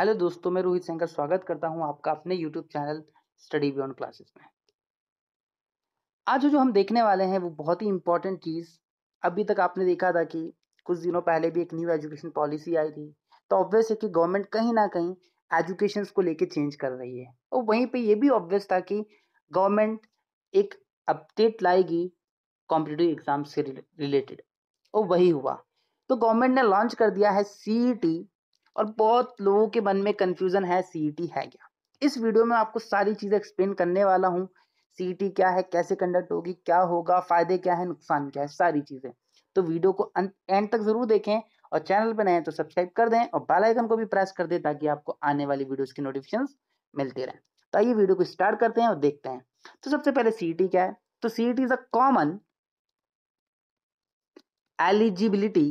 hello दोस्तों मैं रोहित शंकर स्वागत करता हूं आपका अपने YouTube channel study beyond classes में आज जो हम देखने वाले हैं वो बहुत ही इंपॉर्टेंट चीज़ अभी तक आपने देखा था कि कुछ दिनों पहले भी एक न्यू एजुकेशन पॉलिसी आई थी तो ऑब्वियस है कि गवर्नमेंट कहीं ना कहीं एजुकेशन को लेकर चेंज कर रही है और वहीं पे ये भी ऑब्वियस था कि गवर्नमेंट एक अपडेट लाएगी कॉम्पिटेटिव एग्जाम से रिलेटेड और वही हुआ तो गवर्नमेंट ने लॉन्च कर दिया है सी और बहुत लोगों के मन में कन्फ्यूज़न है सी e है क्या इस वीडियो में आपको सारी चीज़ें एक्सप्लेन करने वाला हूँ सी e क्या है कैसे कंडक्ट होगी क्या होगा फ़ायदे क्या है नुकसान क्या है सारी चीज़ें तो वीडियो को एंड तक ज़रूर देखें और चैनल पर नए तो सब्सक्राइब कर दें और बेल आइकन को भी प्रेस कर दें ताकि आपको आने वाली वीडियोस की नोटिफिकेशन मिलते रहे तो आइए वीडियो को स्टार्ट करते हैं और देखते हैं तो सबसे पहले सी e क्या है तो C is a common eligibility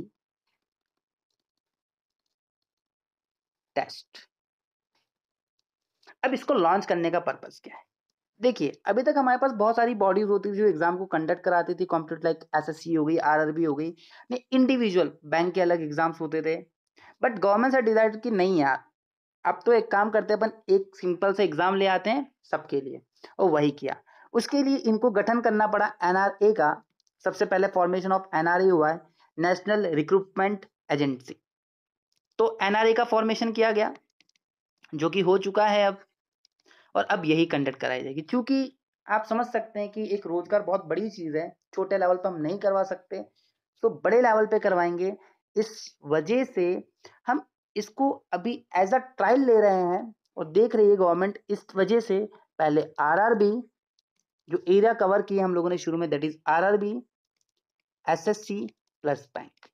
test अब इसको लॉन्च करने का पर्पज़ क्या है देखिए अभी तक हमारे पास बहुत सारी बॉडीज होती थी जो एग्जाम को कंडक्ट कराती थी कॉम्पिटेट लाइक एसएससी हो गई आरआरबी हो गई नहीं इंडिविजुअल बैंक के अलग एग्जाम्स होते थे बट गवर्नमेंट से डिसाइड कि नहीं यार अब तो एक काम करते अपन एक सिंपल से एग्जाम ले आते हैं सबके लिए और वही किया उसके लिए इनको गठन करना पड़ा एनआरए का सबसे पहले फॉर्मेशन ऑफ एनआरए हुआ है नेशनल रिक्रूटमेंट एजेंसी तो एनआरए का फॉर्मेशन किया गया जो कि हो चुका है अब और अब यही कंडक्ट कराई जाएगी क्योंकि आप समझ सकते हैं कि एक रोजगार बहुत बड़ी चीज है छोटे लेवल पर हम नहीं करवा सकते तो बड़े लेवल पे करवाएंगे इस वजह से हम इसको अभी एज अ ट्रायल ले रहे हैं और देख रही है गवर्नमेंट इस वजह से पहले आरआरबी जो एरिया कवर किए हम लोगों ने शुरू में that is RRB SSC plus bank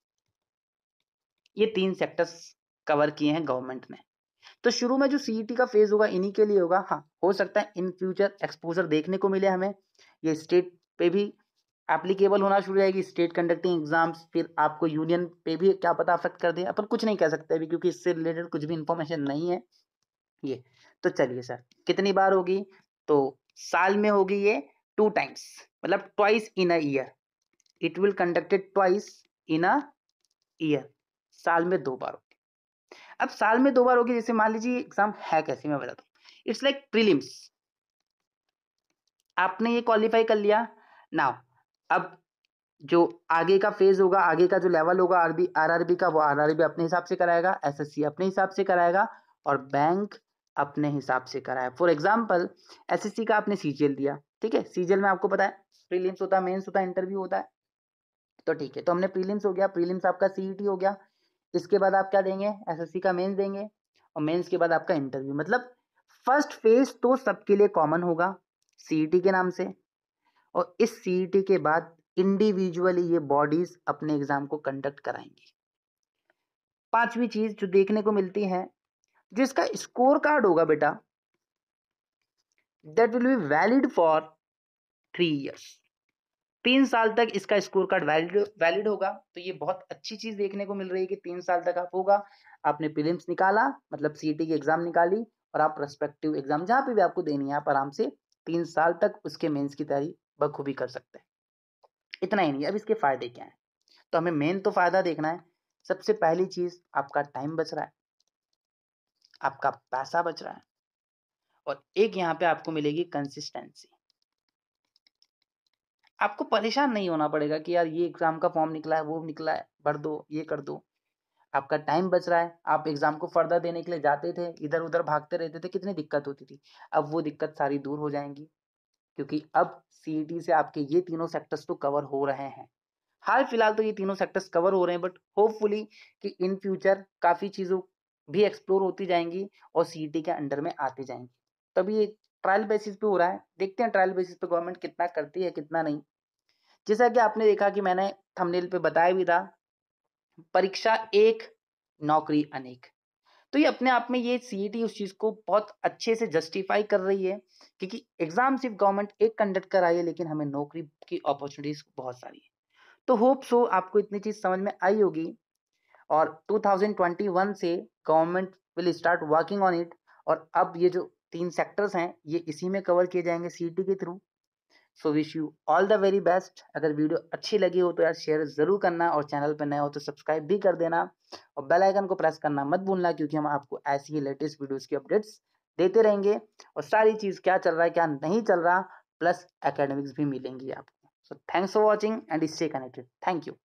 ये तीन सेक्टर्स कवर किए हैं गवर्नमेंट ने तो शुरू में जो सीईटी का फेज होगा इन्हीं के लिए होगा हाँ हो सकता है इन फ्यूचर एक्सपोजर देखने को मिले हमें ये स्टेट पे भी एप्लीकेबल होना शुरू जाएगी स्टेट कंडक्टिंग एग्जाम्स फिर आपको यूनियन पे भी क्या पता अफेक्ट कर दिया अपन कुछ नहीं कह सकते अभी क्योंकि इससे रिलेटेड कुछ भी इन्फॉर्मेशन नहीं है ये तो चलिए सर कितनी बार होगी तो साल में होगी ये टू टाइम्स मतलब twice in a year it will conducted twice in a year साल में दो बार होगी अब साल में दो बार होगी जैसे मान लीजिए एग्जाम है कैसे मैं बताता हूँ इट्स लाइक प्रीलिम्स आपने ये क्वालिफाई कर लिया नाउ अब जो आगे का फेज होगा आगे का जो लेवल होगा आरबी आरआरबी का वो आरआरबी अपने हिसाब से कराएगा एसएससी अपने हिसाब से कराएगा और बैंक अपने हिसाब से कराएगा फॉर एग्जांपल एसएससी का आपने सीजीएल दिया ठीक है सीजीएल में आपको पता है प्रीलिम्स होता है मेन्स होता है इंटरव्यू होता है तो ठीक है तो हमने प्रीलिम्स हो गया प्रीलिम्स आपका सीईटी हो गया इसके बाद आप क्या देंगे एसएससी का मेंस देंगे और मेंस के बाद आपका इंटरव्यू मतलब फर्स्ट फेज तो सबके लिए कॉमन होगा सी e के नाम से और इस सी e के बाद इंडिविजुअली ये बॉडीज अपने एग्जाम को कंडक्ट कराएंगी पांचवी चीज जो देखने को मिलती है जिसका स्कोर कार्ड होगा बेटा that will be valid for three years तीन साल तक इसका स्कोर कार्ड वैलिड वैलिड होगा तो ये बहुत अच्छी चीज देखने को मिल रही है कि तीन साल तक आप होगा आपने प्रीलिम्स निकाला मतलब सीटी e की एग्जाम निकाली और आप प्रस्पेक्टिव एग्जाम जहां पे भी आपको देनी है आप आराम से तीन साल तक उसके मेंस की तैयारी बखूबी कर सकते हैं इतना ही नहीं अब इसके फायदे क्या है तो हमें मेन तो फायदा देखना है सबसे पहली चीज आपका टाइम बच रहा है आपका पैसा बच रहा है और एक यहाँ पे आपको मिलेगी कंसिस्टेंसी आपको परेशान नहीं होना पड़ेगा कि यार ये एग्ज़ाम का फॉर्म निकला है वो निकला है भर दो ये कर दो आपका टाइम बच रहा है आप एग्ज़ाम को फर्दर देने के लिए जाते थे इधर उधर भागते रहते थे कितनी दिक्कत होती थी अब वो दिक्कत सारी दूर हो जाएंगी क्योंकि अब सी e से आपके ये तीनों सेक्टर्स तो कवर हो रहे हैं हाल फिलहाल तो ये तीनों सेक्टर्स कवर हो रहे हैं बट होपफुली कि इन फ्यूचर काफ़ी चीज़ों भी एक्सप्लोर होती जाएंगी और सी e के अंडर में आती जाएंगी तभी ट्रायल बेसिस पे हो रहा है देखते हैं ट्रायल बेसिस पे गवर्नमेंट कितना करती है कितना नहीं जैसा कि आपने देखा कि मैंने थंबनेल पे बताया भी था परीक्षा एक नौकरी अनेक तो ये अपने आप में ये सी e उस चीज़ को बहुत अच्छे से जस्टिफाई कर रही है क्योंकि एग्ज़ाम सिर्फ गवर्नमेंट एक कंडक्ट कर रही है लेकिन हमें नौकरी की अपॉर्चुनिटीज़ बहुत सारी है तो होप सो आपको इतनी चीज़ समझ में आई होगी और 2021 से government will start working on it और अब ये जो तीन सेक्टर्स हैं ये इसी में कवर किए जाएंगे सी के through so wish you all the very best अगर वीडियो अच्छी लगी हो तो यार शेयर ज़रूर करना और चैनल पर नए हो तो सब्सक्राइब भी कर देना और बेल आइकन को प्रेस करना मत भूलना क्योंकि हम आपको ऐसी ही लेटेस्ट वीडियोज़ की अपडेट्स देते रहेंगे और सारी चीज़ क्या चल रहा है क्या नहीं चल रहा प्लस एकेडमिक्स भी मिलेंगी आपको so thanks for watching and stay connected thank you